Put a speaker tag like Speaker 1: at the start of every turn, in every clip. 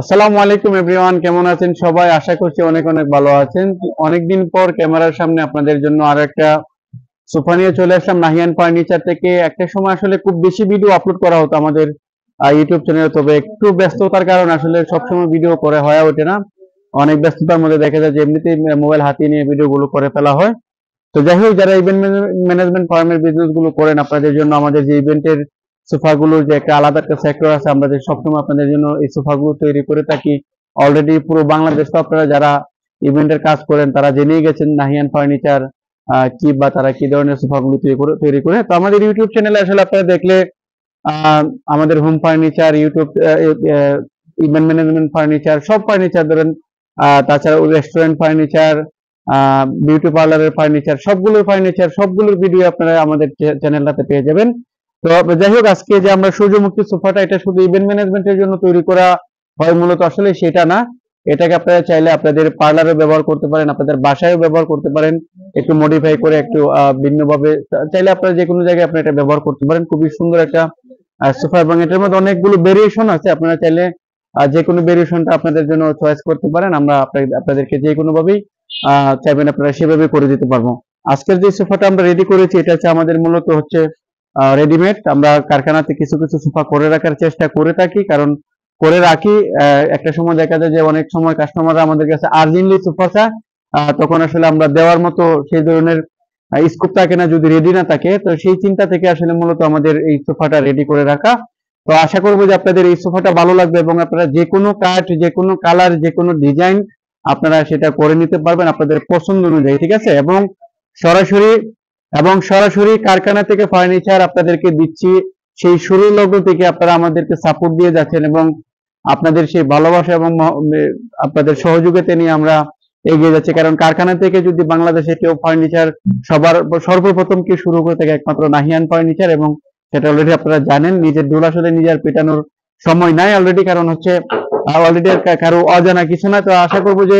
Speaker 1: আসসালামু আলাইকুম এভরিওয়ান কেমন আছেন সবাই আশা করছি অনেক অনেক ভালো আছেন অনেকদিন পর ক্যামেরার সামনে আপনাদের জন্য আর একটা সোফা নিয়ে চলে আসলাম নাহিয়ান ফার্নিচার থেকে একটা সময় আসলে খুব বেশি ভিডিও আপলোড করা হতো আমাদের ইউটিউব চ্যানেলে তবে একটু ব্যস্ততার কারণে আসলে সবসময় ভিডিও করে হয় ওঠে না অনেক ব্যস্ততার মধ্যে দেখা যায় যে এমনিতে মোবাইল হাতিয়ে নিয়ে ভিডিওগুলো করে ফেলা হয় তো যাই হোক যারা ইভেন্ট ম্যানেজমেন্ট ফার্মের বিজনেসগুলো করেন আপনাদের জন্য আমাদের যে ইভেন্টের সোফাগুলোর যে একটা আলাদা একটা সেক্টর আছে আমরা যে সবসময় আপনাদের জন্য এই সোফাগুলো তৈরি করে থাকি অলরেডি পুরো বাংলাদেশ তো আপনারা যারা ইভেন্টের কাজ করেন তারা জেনেই গেছেন নাহিয়ান ফার্নিচার কি বা তারা কি ধরনের সোফাগুলো তৈরি করে তৈরি করে তো আমাদের ইউটিউব চ্যানেলে আসলে আপনারা দেখলে আমাদের home furniture YouTube event management furniture সব ফার্নিচার ধরেন তাছাড়া রেস্টুরেন্ট ফার্নিচার বিউটি পার্লারের ফার্নিচার সবগুলোর ফার্নিচার সবগুলোর ভিডিও আপনারা আমাদের চ্যানেলটাতে পেয়ে যাবেন তো যাই হোক আজকে যে আমরা সূর্যমুখী সোফাটা এটা শুধু ইভেন্ট ম্যানেজমেন্টের জন্য তৈরি করা হয় মূলত আসলে সেটা না এটাকে আপনারা চাইলে আপনাদের পার্লারে ব্যবহার করতে পারেন আপনাদের বাসায়ও ব্যবহার করতে পারেন একটু মডিফাই করে একটু ভিন্নভাবে চাইলে আপনারা যে কোনো জায়গায় আপনি এটা ব্যবহার করতে পারেন খুবই সুন্দর একটা সোফা এবং এটার মধ্যে অনেকগুলো ভেরিয়েশন আছে আপনারা চাইলে যে কোনো ভেরিয়েশনটা আপনাদের জন্য চয়েস করতে পারেন আমরা আপনাদেরকে যে কোনোভাবেই চাইবেন আপনারা সেভাবে করে দিতে পারবো আজকের যে সোফাটা আমরা রেডি করেছি এটা হচ্ছে আমাদের মূলত হচ্ছে রেডিমেড আমরা কারখানাতে কিছু কিছু সোফা করে রাখার চেষ্টা করে থাকি কারণ করে রাখি একটা সময় দেখা যায় যে অনেক সময় কাস্টমাররা আমাদের কাছে আর্জেন্টলি সোফা চায় তখন আসলে আমরা দেওয়ার মতো সেই ধরনের স্কোপ থাকে না যদি রেডি না থাকে তো সেই চিন্তা থেকে আসলে মূলত আমাদের এই সোফাটা রেডি করে রাখা তো আশা করবো যে আপনাদের এই সোফাটা ভালো লাগবে এবং আপনারা যে কোনো কাট যে কোনো কালার যে কোনো ডিজাইন আপনারা সেটা করে নিতে পারবেন আপনাদের পছন্দ অনুযায়ী ঠিক আছে এবং সরাসরি এবং সরাসরি কারখানা থেকে ফার্নিচার আপনাদেরকে দিচ্ছি সেই শুরু লগ্ন থেকে আপনারা আমাদেরকে সাপোর্ট দিয়ে যাচ্ছেন এবং আপনাদের সেই ভালোবাসা এবং আপনাদের সহযোগিতা নিয়ে আমরা এগিয়ে যাচ্ছি কারণ কারখানা থেকে যদি বাংলাদেশে কেউ ফার্নিচার সবার সর্বপ্রথম কি শুরু করে থাকে একমাত্র নাহিয়ান ফার্নিচার এবং সেটা অলরেডি আপনারা জানেন নিজের ডোলার সাথে নিজের পেটানোর সময় নাই অলরেডি কারণ হচ্ছে অলরেডি কারো অজানা কিছু না তো আশা করবো যে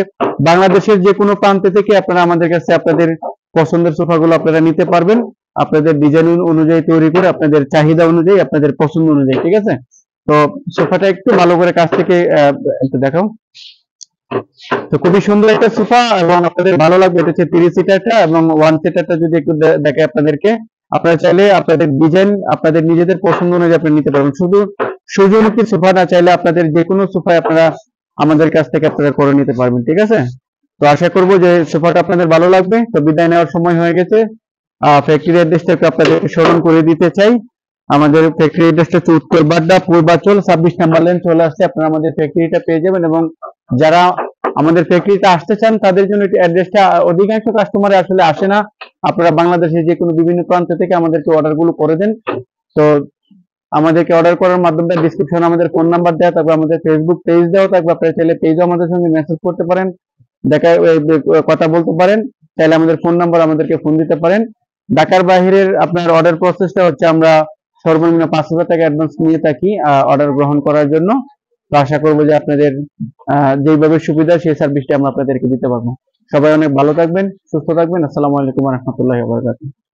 Speaker 1: বাংলাদেশের যে কোনো প্রান্ত থেকে আপনারা আমাদের কাছে আপনাদের পছন্দের সোফাগুলো আপনারা নিতে পারবেন আপনাদের ডিজাইন অনুযায়ী তৈরি করে আপনাদের চাহিদা অনুযায়ী আপনাদের পছন্দ অনুযায়ী ঠিক আছে তো সোফাটা একটু ভালো করে কাছ থেকে একটু দেখাও তো খুবই সুন্দর একটা সোফা এবং আপনাদের ভালো লাগবে এটা হচ্ছে থ্রি সিটারটা এবং ওয়ান সিটারটা যদি একটু দেখে আপনাদেরকে আপনারা চাইলে আপনাদের ডিজাইন আপনাদের নিজেদের পছন্দ অনুযায়ী আপনি নিতে পারবেন শুধু সূর্যমুখী সোফা না চাইলে আপনাদের যে কোনো সোফায় আপনারা আমাদের কাছ থেকে আপনারা করে নিতে পারবেন ঠিক আছে তো আশা করব যে সোফাটা আপনাদের ভালো লাগবে তো বিদায় নেওয়ার সময় হয়ে গেছে ফ্যাক্টরি অ্যাড্রেসটাকে আপনাদের স্মরণ করে দিতে চাই আমাদের ফ্যাক্টরি অ্যাড্রেসটা হচ্ছে উত্তর বাড্ডা পূর্বাচল ছাব্বিশ নাম্বার লেন চলে আসছে আপনারা আমাদের ফ্যাক্টরিটা পেয়ে যাবেন এবং যারা আমাদের ফ্যাক্টরিতে আসতে চান তাদের জন্য অ্যাড্রেসটা অধিকাংশ কাস্টমার আসলে আসে না আপনারা বাংলাদেশে যে কোনো বিভিন্ন প্রান্ত থেকে আমাদেরকে অর্ডারগুলো করে দেন তো আমাদেরকে অর্ডার করার মাধ্যমে ডিসক্রিপশনে আমাদের ফোন নাম্বার দেওয়া তারপর আমাদের ফেসবুক পেজ দেওয়া তারপর আপনারা চাইলে পেজও আমাদের সঙ্গে মেসেজ করতে পারেন দেখা কথা বলতে পারেন তাহলে আমাদের ফোন নাম্বার আমাদেরকে ফোন দিতে পারেন ঢাকার বাহিরের আপনার অর্ডার প্রসেসটা হচ্ছে আমরা সর্বনিম্ন পাঁচ হাজার টাকা অ্যাডভান্স নিয়ে থাকি অর্ডার গ্রহণ করার জন্য তো আশা করবো যে আপনাদের যেভাবে সুবিধা সেই সার্ভিসটা আমরা আপনাদেরকে দিতে পারবো সবাই অনেক ভালো থাকবেন সুস্থ থাকবেন আসসালামু আলাইকুম রহমতুল্লাহ